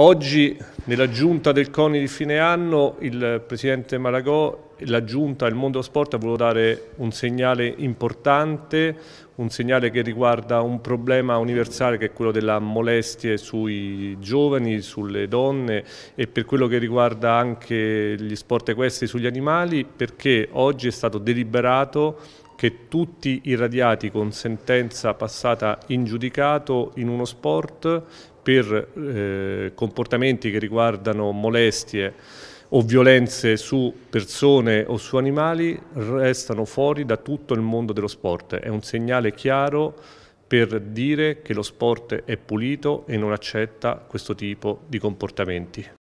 Oggi nella giunta del CONI di fine anno il Presidente Malagò, la giunta, il mondo sport ha voluto dare un segnale importante, un segnale che riguarda un problema universale che è quello della molestia sui giovani, sulle donne e per quello che riguarda anche gli sport equestri sugli animali perché oggi è stato deliberato che tutti i radiati con sentenza passata in giudicato in uno sport per eh, comportamenti che riguardano molestie o violenze su persone o su animali restano fuori da tutto il mondo dello sport. È un segnale chiaro per dire che lo sport è pulito e non accetta questo tipo di comportamenti.